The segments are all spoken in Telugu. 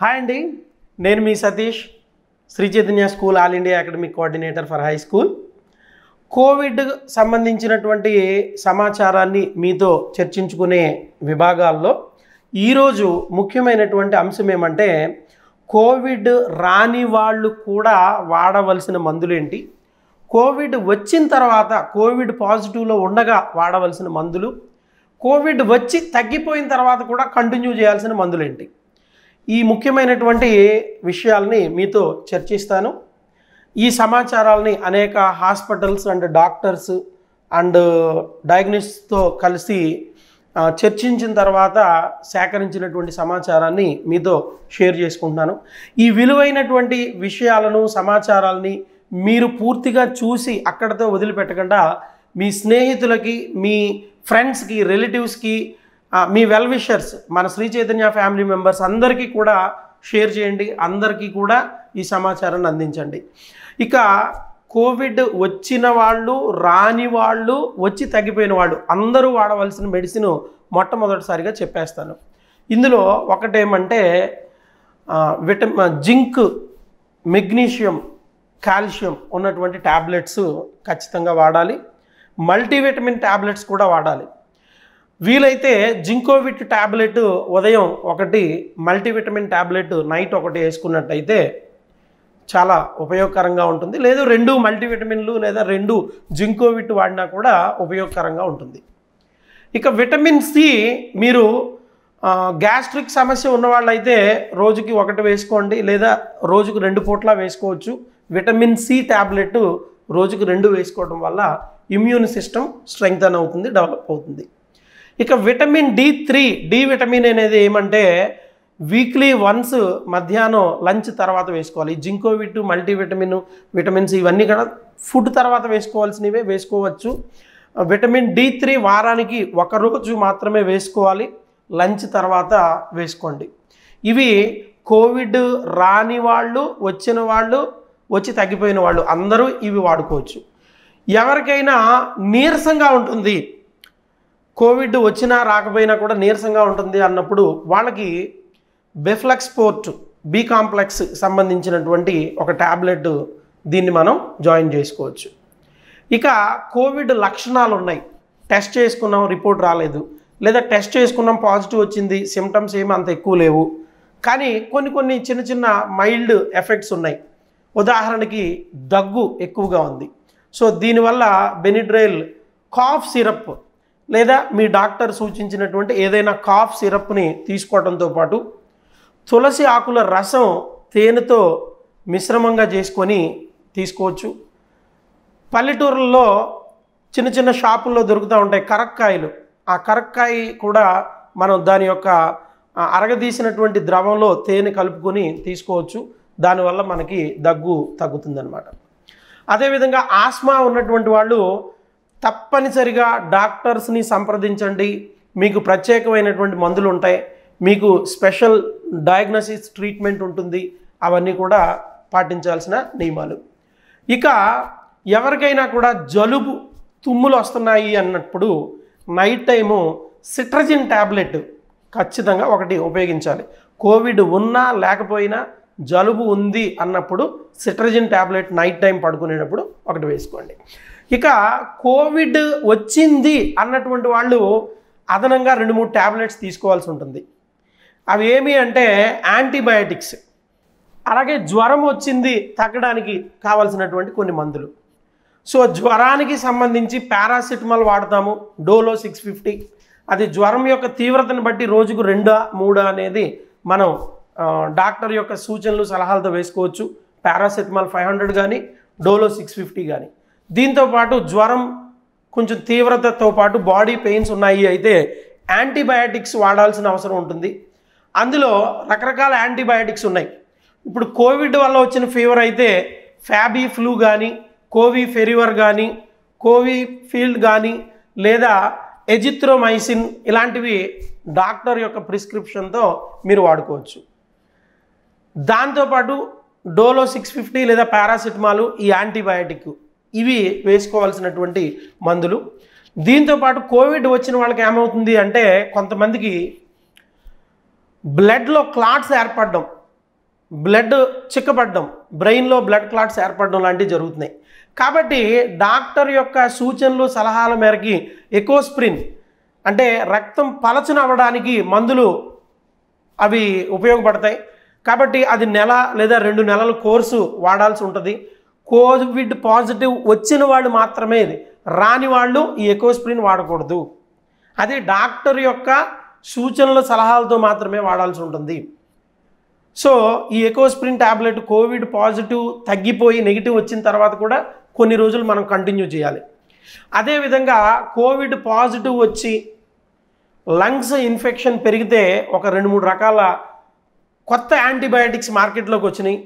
హాయ్ అండి నేను మీ Satish Sri Chaitanya school all India academic coordinator for high school covid సంబంధించినటువంటి సమాచారాన్ని మీతో చర్చించుకునే విభాగాల్లో ఈరోజు ముఖ్యమైనటువంటి అంశం ఏమంటే కోవిడ్ రాని వాళ్ళు కూడా వాడవలసిన మందులేంటి కోవిడ్ వచ్చిన తర్వాత కోవిడ్ పాజిటివ్లో ఉండగా వాడవలసిన మందులు కోవిడ్ వచ్చి తగ్గిపోయిన తర్వాత కూడా కంటిన్యూ చేయాల్సిన మందులేంటి ఈ ముఖ్యమైనటువంటి విషయాల్ని మీతో చర్చిస్తాను ఈ సమాచారాలని అనేక హాస్పిటల్స్ అండ్ డాక్టర్స్ అండ్ డయాగ్నోస్తో కలిసి చర్చించిన తర్వాత సేకరించినటువంటి సమాచారాన్ని మీతో షేర్ చేసుకుంటున్నాను ఈ విలువైనటువంటి విషయాలను సమాచారాలని మీరు పూర్తిగా చూసి అక్కడితో వదిలిపెట్టకుండా మీ స్నేహితులకి మీ ఫ్రెండ్స్కి రిలేటివ్స్కి మీ వెల్ విషర్స్ మన శ్రీ చైతన్య ఫ్యామిలీ మెంబర్స్ అందరికీ కూడా షేర్ చేయండి అందరికీ కూడా ఈ సమాచారాన్ని అందించండి ఇక కోవిడ్ వచ్చిన వాళ్ళు రాని వాళ్ళు వచ్చి తగ్గిపోయిన వాళ్ళు అందరూ వాడవలసిన మెడిసిన్ మొట్టమొదటిసారిగా చెప్పేస్తాను ఇందులో ఒకటేమంటే విటమిన్ జింక్ మెగ్నీషియం కాల్షియం ఉన్నటువంటి ట్యాబ్లెట్స్ ఖచ్చితంగా వాడాలి మల్టీవిటమిన్ ట్యాబ్లెట్స్ కూడా వాడాలి వీలైతే జింకోవిట్ ట్యాబ్లెట్ ఉదయం ఒకటి మల్టీవిటమిన్ ట్యాబ్లెట్ నైట్ ఒకటి వేసుకున్నట్టయితే చాలా ఉపయోగకరంగా ఉంటుంది లేదు రెండు మల్టీవిటమిన్లు లేదా రెండు జింకోవిట్ వాడినా కూడా ఉపయోగకరంగా ఉంటుంది ఇక విటమిన్ సి మీరు గ్యాస్ట్రిక్ సమస్య ఉన్నవాళ్ళైతే రోజుకి ఒకటి వేసుకోండి లేదా రోజుకు రెండు పూట్లా వేసుకోవచ్చు విటమిన్ సి ట్యాబ్లెట్ రోజుకు రెండు వేసుకోవడం వల్ల ఇమ్యూన్ సిస్టమ్ స్ట్రెంగ్తన్ అవుతుంది డెవలప్ అవుతుంది ఇక vitamin D three D vitamin అనేది ఏమంటే వీక్లీ వన్స్ మధ్యాహ్నం లంచ్ తర్వాత వేసుకోవాలి జింకోవిట్ మల్టీవిటమిన్ విటమిన్స్ ఇవన్నీ కూడా ఫుడ్ తర్వాత వేసుకోవాల్సినవే వేసుకోవచ్చు విటమిన్ డి త్రీ వారానికి ఒకరోజు మాత్రమే వేసుకోవాలి లంచ్ తర్వాత వేసుకోండి ఇవి కోవిడ్ రాని వాళ్ళు వచ్చిన వాళ్ళు వచ్చి తగ్గిపోయిన వాళ్ళు అందరూ ఇవి వాడుకోవచ్చు ఎవరికైనా నీరసంగా ఉంటుంది కోవిడ్ వచ్చినా రాకపోయినా కూడా నీరసంగా ఉంటుంది అన్నప్పుడు వాళ్ళకి బెఫ్లెక్స్ పోర్ట్ బి కాంప్లెక్స్ సంబంధించినటువంటి ఒక ట్యాబ్లెట్ దీన్ని మనం జాయిన్ చేసుకోవచ్చు ఇక కోవిడ్ లక్షణాలు ఉన్నాయి టెస్ట్ చేసుకున్నాం రిపోర్ట్ రాలేదు లేదా టెస్ట్ చేసుకున్నాం పాజిటివ్ వచ్చింది సిమ్టమ్స్ ఏమి అంత ఎక్కువ లేవు కానీ కొన్ని కొన్ని చిన్న చిన్న మైల్డ్ ఎఫెక్ట్స్ ఉన్నాయి ఉదాహరణకి దగ్గు ఎక్కువగా ఉంది సో దీనివల్ల బెనిడ్రైల్ కాఫ్ సిరప్ లేదా మీ డాక్టర్ సూచించినటువంటి ఏదైనా కాఫ్ సిరప్ని తీసుకోవడంతో పాటు తులసి ఆకుల రసం తేనెతో మిశ్రమంగా చేసుకొని తీసుకోవచ్చు పల్లెటూరుల్లో చిన్న చిన్న షాపుల్లో దొరుకుతూ ఉంటాయి కరక్కాయలు ఆ కరక్కాయ కూడా మనం దాని యొక్క అరగదీసినటువంటి ద్రవంలో తేనె కలుపుకొని తీసుకోవచ్చు దానివల్ల మనకి దగ్గు తగ్గుతుందనమాట అదేవిధంగా ఆస్మా ఉన్నటువంటి వాళ్ళు తప్పనిసరిగా డాక్టర్స్ని సంప్రదించండి మీకు ప్రత్యేకమైనటువంటి మందులు ఉంటాయి మీకు స్పెషల్ డయాగ్నోసిస్ ట్రీట్మెంట్ ఉంటుంది అవన్నీ కూడా పాటించాల్సిన నియమాలు ఇక ఎవరికైనా కూడా జలుబు తుమ్ములు వస్తున్నాయి అన్నప్పుడు నైట్ టైము సిట్రజిన్ ట్యాబ్లెట్ ఖచ్చితంగా ఒకటి ఉపయోగించాలి కోవిడ్ ఉన్నా లేకపోయినా జలుబు ఉంది అన్నప్పుడు సిట్రజిన్ ట్యాబ్లెట్ నైట్ టైం పడుకునేటప్పుడు ఒకటి వేసుకోండి ఇక కోవిడ్ వచ్చింది అన్నటువంటి వాళ్ళు అదనంగా రెండు మూడు ట్యాబ్లెట్స్ తీసుకోవాల్సి ఉంటుంది అవి ఏమి అంటే యాంటీబయాటిక్స్ అలాగే జ్వరం వచ్చింది తగ్గడానికి కావాల్సినటువంటి కొన్ని మందులు సో జ్వరానికి సంబంధించి పారాసిటమాల్ వాడతాము డోలో సిక్స్ ఫిఫ్టీ అది జ్వరం యొక్క తీవ్రతను బట్టి రోజుకు రెండా మూడా అనేది మనం డాక్టర్ యొక్క సూచనలు సలహాలతో వేసుకోవచ్చు పారాసిటమాల్ ఫైవ్ హండ్రెడ్ కానీ డోలో సిక్స్ ఫిఫ్టీ కానీ దీంతోపాటు జ్వరం కొంచెం తీవ్రతతో పాటు బాడీ పెయిన్స్ ఉన్నాయి అయితే యాంటీబయాటిక్స్ వాడాల్సిన అవసరం ఉంటుంది అందులో రకరకాల యాంటీబయాటిక్స్ ఉన్నాయి ఇప్పుడు కోవిడ్ వల్ల వచ్చిన ఫీవర్ అయితే ఫ్యాబీ ఫ్లూ కానీ కోవి ఫెరివర్ కానీ కోవి ఫీల్డ్ కానీ లేదా ఎజిత్రోమైసిన్ ఇలాంటివి డాక్టర్ యొక్క ప్రిస్క్రిప్షన్తో మీరు వాడుకోవచ్చు దాంతోపాటు డోలో సిక్స్ ఫిఫ్టీ లేదా పారాసిటమాల్ ఈ యాంటీబయాటిక్ ఇవి వేసుకోవాల్సినటువంటి మందులు దీంతోపాటు కోవిడ్ వచ్చిన వాళ్ళకి ఏమవుతుంది అంటే కొంతమందికి బ్లడ్లో క్లాట్స్ ఏర్పడడం బ్లడ్ చిక్కబడడం బ్రెయిన్లో బ్లడ్ క్లాట్స్ ఏర్పడడం లాంటివి జరుగుతున్నాయి కాబట్టి డాక్టర్ యొక్క సూచనలు సలహాల మేరకి ఎకోస్ప్రిన్ అంటే రక్తం పలచన అవ్వడానికి మందులు అవి ఉపయోగపడతాయి కాబట్టి అది నెల లేదా రెండు నెలల కోర్సు వాడాల్సి ఉంటుంది కోవిడ్ పాజిటివ్ వచ్చిన వాళ్ళు మాత్రమే ఇది రాని వాళ్ళు ఈ ఎకోస్ప్రిన్ వాడకూడదు అది డాక్టర్ యొక్క సూచనల సలహాలతో మాత్రమే వాడాల్సి ఉంటుంది సో ఈ ఎకోస్ప్రిన్ ట్యాబ్లెట్ కోవిడ్ పాజిటివ్ తగ్గిపోయి నెగిటివ్ వచ్చిన తర్వాత కూడా కొన్ని రోజులు మనం కంటిన్యూ చేయాలి అదేవిధంగా కోవిడ్ పాజిటివ్ వచ్చి లంగ్స్ ఇన్ఫెక్షన్ పెరిగితే ఒక రెండు మూడు రకాల కొత్త యాంటీబయాటిక్స్ మార్కెట్లోకి వచ్చినాయి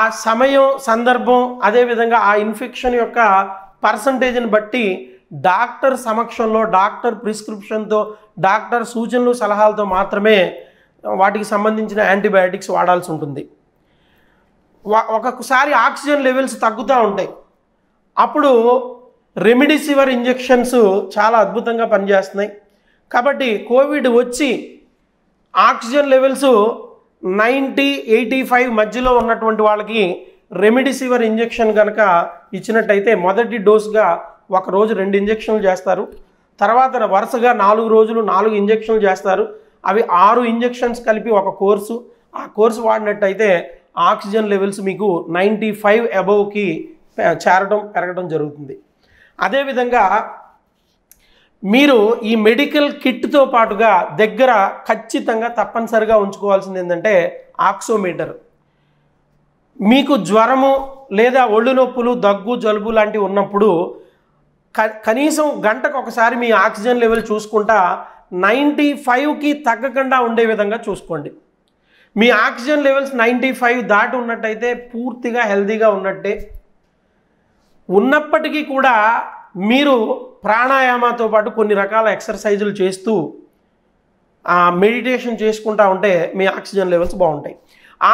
ఆ సమయం సందర్భం అదేవిధంగా ఆ ఇన్ఫెక్షన్ యొక్క పర్సంటేజ్ని బట్టి డాక్టర్ సమక్షంలో డాక్టర్ ప్రిస్క్రిప్షన్తో డాక్టర్ సూచనలు సలహాలతో మాత్రమే వాటికి సంబంధించిన యాంటీబయాటిక్స్ వాడాల్సి ఉంటుంది ఒక్కొక్కసారి ఆక్సిజన్ లెవెల్స్ తగ్గుతూ ఉంటాయి అప్పుడు రెమిడిసివర్ ఇంజెక్షన్స్ చాలా అద్భుతంగా పనిచేస్తున్నాయి కాబట్టి కోవిడ్ వచ్చి oxygen levels ninety eighty five మధ్యలో ఉన్నటువంటి వాళ్ళకి రెమిడిసివర్ ఇంజెక్షన్ కనుక ఇచ్చినట్టయితే మొదటి డోస్గా ఒక రోజు రెండు ఇంజెక్షన్లు చేస్తారు తర్వాత వరుసగా నాలుగు రోజులు నాలుగు ఇంజెక్షన్లు చేస్తారు అవి ఆరు ఇంజెక్షన్స్ కలిపి ఒక కోర్సు ఆ కోర్సు వాడినట్టయితే ఆక్సిజన్ లెవెల్స్ మీకు నైంటీ ఫైవ్ అబోవ్కి చేరడం పెరగడం జరుగుతుంది అదేవిధంగా మీరు ఈ మెడికల్ కిట్తో పాటుగా దగ్గర ఖచ్చితంగా తప్పనిసరిగా ఉంచుకోవాల్సింది ఏంటంటే ఆక్సోమీటర్ మీకు జ్వరము లేదా ఒళ్ళు నొప్పులు దగ్గు జలుబు లాంటివి ఉన్నప్పుడు కనీసం గంటకు ఒకసారి మీ ఆక్సిజన్ లెవెల్ చూసుకుంటా నైంటీ ఫైవ్కి తగ్గకుండా ఉండే విధంగా చూసుకోండి మీ ఆక్సిజన్ లెవెల్స్ నైంటీ ఫైవ్ దాటి ఉన్నట్టయితే పూర్తిగా హెల్దీగా ఉన్నట్టే ఉన్నప్పటికీ కూడా మీరు ప్రాణాయామాతో పాటు కొన్ని రకాల ఎక్సర్సైజులు చేస్తూ మెడిటేషన్ చేసుకుంటా ఉంటే మీ ఆక్సిజన్ లెవెల్స్ బాగుంటాయి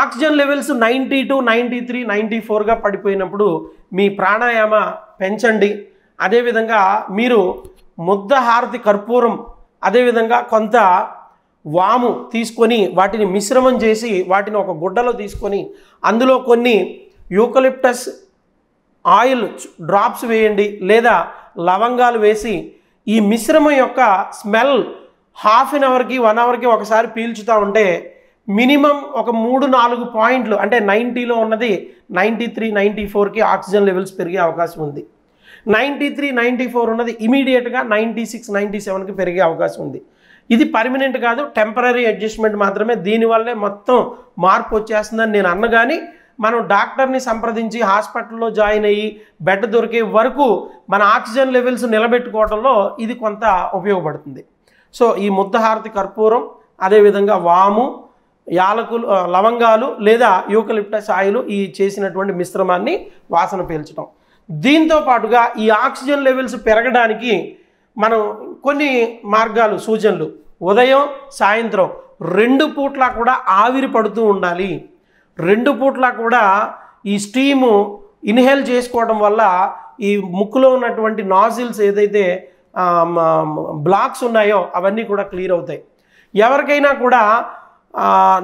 oxygen levels ninety two ninety three ninety ఫోర్గా పడిపోయినప్పుడు మీ ప్రాణాయామ పెంచండి అదేవిధంగా మీరు ముద్ద హారతి కర్పూరం అదేవిధంగా కొంత వాము తీసుకొని వాటిని మిశ్రమం చేసి వాటిని ఒక గుడ్డలో తీసుకొని అందులో కొన్ని యూకలిప్టస్ ఆయిల్ డ్రాప్స్ వేయండి లేదా లవంగాలు వేసి ఈ మిశ్రమం యొక్క స్మెల్ హాఫ్ అన్ అవర్కి వన్ అవర్కి ఒకసారి పీల్చుతూ ఉంటే మినిమం ఒక మూడు నాలుగు పాయింట్లు అంటే నైంటీలో ఉన్నది నైంటీ త్రీ నైంటీ ఫోర్కి ఆక్సిజన్ లెవెల్స్ పెరిగే అవకాశం ఉంది నైంటీ త్రీ నైంటీ ఫోర్ ఉన్నది ఇమీడియట్గా నైంటీ సిక్స్ నైంటీ సెవెన్కి పెరిగే అవకాశం ఉంది ఇది పర్మనెంట్ కాదు టెంపరీ అడ్జస్ట్మెంట్ మాత్రమే దీనివల్లే మొత్తం మార్పు వచ్చేస్తుందని నేను అన్నగాని మనం డాక్టర్ని సంప్రదించి హాస్పిటల్లో జాయిన్ అయ్యి బెడ్ దొరికే వరకు మన ఆక్సిజన్ లెవెల్స్ నిలబెట్టుకోవడంలో ఇది కొంత ఉపయోగపడుతుంది సో ఈ ముద్దహారతి కర్పూరం అదేవిధంగా వాము యాలకులు లవంగాలు లేదా యూకలిప్టస్ ఆయిల్ ఈ చేసినటువంటి మిశ్రమాన్ని వాసన పీల్చడం దీంతో పాటుగా ఈ ఆక్సిజన్ లెవెల్స్ పెరగడానికి మనం కొన్ని మార్గాలు సూచనలు ఉదయం సాయంత్రం రెండు పూట్లా కూడా ఆవిరి పడుతూ ఉండాలి రెండు పూట్ల కూడా ఈ స్టీము ఇన్హేల్ చేసుకోవడం వల్ల ఈ ముక్కులో ఉన్నటువంటి నాజిల్స్ ఏదైతే బ్లాక్స్ ఉన్నాయో అవన్నీ కూడా క్లియర్ అవుతాయి ఎవరికైనా కూడా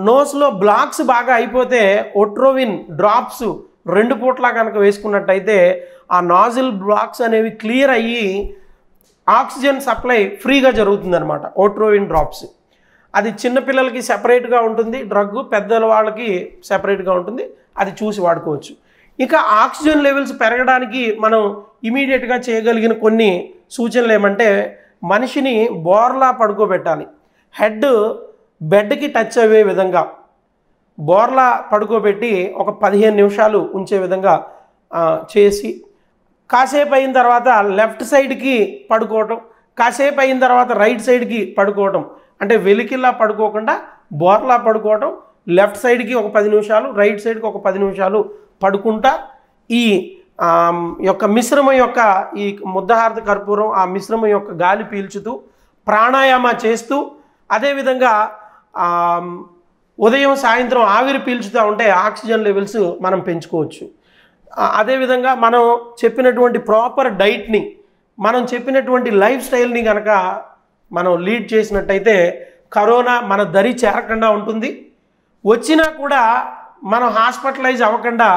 నోస్లో బ్లాక్స్ బాగా అయిపోతే ఒట్రోవిన్ డ్రాప్స్ రెండు పూట్లా కనుక వేసుకున్నట్టయితే ఆ నాజిల్ బ్లాక్స్ అనేవి క్లియర్ అయ్యి ఆక్సిజన్ సప్లై ఫ్రీగా జరుగుతుందనమాట ఓట్రోవిన్ డ్రాప్స్ అది చిన్నపిల్లలకి సెపరేట్గా ఉంటుంది డ్రగ్ పెద్దల వాళ్ళకి సెపరేట్గా ఉంటుంది అది చూసి వాడుకోవచ్చు ఇంకా ఆక్సిజన్ లెవెల్స్ పెరగడానికి మనం ఇమీడియట్గా చేయగలిగిన కొన్ని సూచనలు ఏమంటే మనిషిని బోర్లా పడుకోబెట్టాలి హెడ్ బెడ్కి టచ్ అయ్యే విధంగా బోర్లా పడుకోబెట్టి ఒక పదిహేను నిమిషాలు ఉంచే విధంగా చేసి కాసేపు అయిన తర్వాత లెఫ్ట్ సైడ్కి పడుకోవటం కాసేపు అయిన తర్వాత రైట్ సైడ్కి పడుకోవటం అంటే వెలికిలా పడుకోకుండా బోర్లా పడుకోవడం లెఫ్ట్ సైడ్కి ఒక పది నిమిషాలు రైట్ సైడ్కి ఒక పది నిమిషాలు పడుకుంటా ఈ యొక్క మిశ్రమం యొక్క ఈ ముద్దహారత కర్పూరం ఆ మిశ్రమం యొక్క గాలి పీల్చుతూ ప్రాణాయామ చేస్తూ అదేవిధంగా ఉదయం సాయంత్రం ఆవిరి పీల్చుతూ ఉంటే ఆక్సిజన్ లెవెల్స్ మనం పెంచుకోవచ్చు అదేవిధంగా మనం చెప్పినటువంటి ప్రాపర్ డైట్ని మనం చెప్పినటువంటి లైఫ్ స్టైల్ని కనుక మనం లీడ్ చేసినట్టయితే కరోనా మన దరి చేరకుండా ఉంటుంది వచ్చినా కూడా మనం హాస్పిటలైజ్ అవ్వకుండా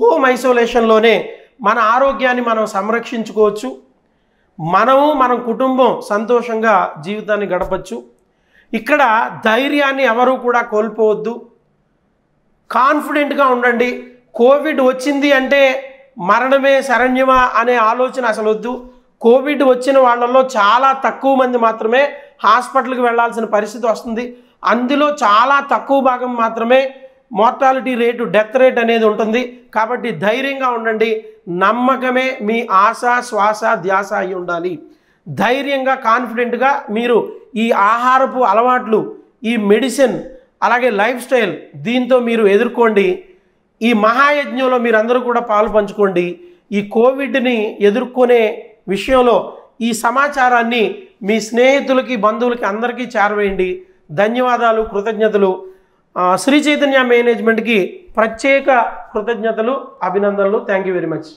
హోమ్ ఐసోలేషన్లోనే మన ఆరోగ్యాన్ని మనం సంరక్షించుకోవచ్చు మనము మన కుటుంబం సంతోషంగా జీవితాన్ని గడపచ్చు ఇక్కడ ధైర్యాన్ని ఎవరూ కూడా కోల్పోవద్దు కాన్ఫిడెంట్గా ఉండండి కోవిడ్ వచ్చింది అంటే మరణమే శరణ్యమా అనే ఆలోచన అసలు వద్దు కోవిడ్ వచ్చిన వాళ్ళల్లో చాలా తక్కువ మంది మాత్రమే హాస్పిటల్కి వెళ్లాల్సిన పరిస్థితి వస్తుంది అందులో చాలా తక్కువ భాగం మాత్రమే మోర్టాలిటీ రేటు డెత్ రేట్ అనేది ఉంటుంది కాబట్టి ధైర్యంగా ఉండండి నమ్మకమే మీ ఆశ శ్వాస ధ్యాస అయి ఉండాలి ధైర్యంగా కాన్ఫిడెంట్గా మీరు ఈ ఆహారపు అలవాట్లు ఈ మెడిసిన్ అలాగే లైఫ్ స్టైల్ దీంతో మీరు ఎదుర్కోండి ఈ మహాయజ్ఞంలో మీరందరూ కూడా పాలు పంచుకోండి ఈ కోవిడ్ని ఎదుర్కొనే విషయంలో ఈ సమాచారాన్ని మీ స్నేహితులకి బంధువులకి అందరికీ చేరవేయండి ధన్యవాదాలు కృతజ్ఞతలు శ్రీ చైతన్య మేనేజ్మెంట్కి ప్రత్యేక కృతజ్ఞతలు అభినందనలు థ్యాంక్ యూ వెరీ మచ్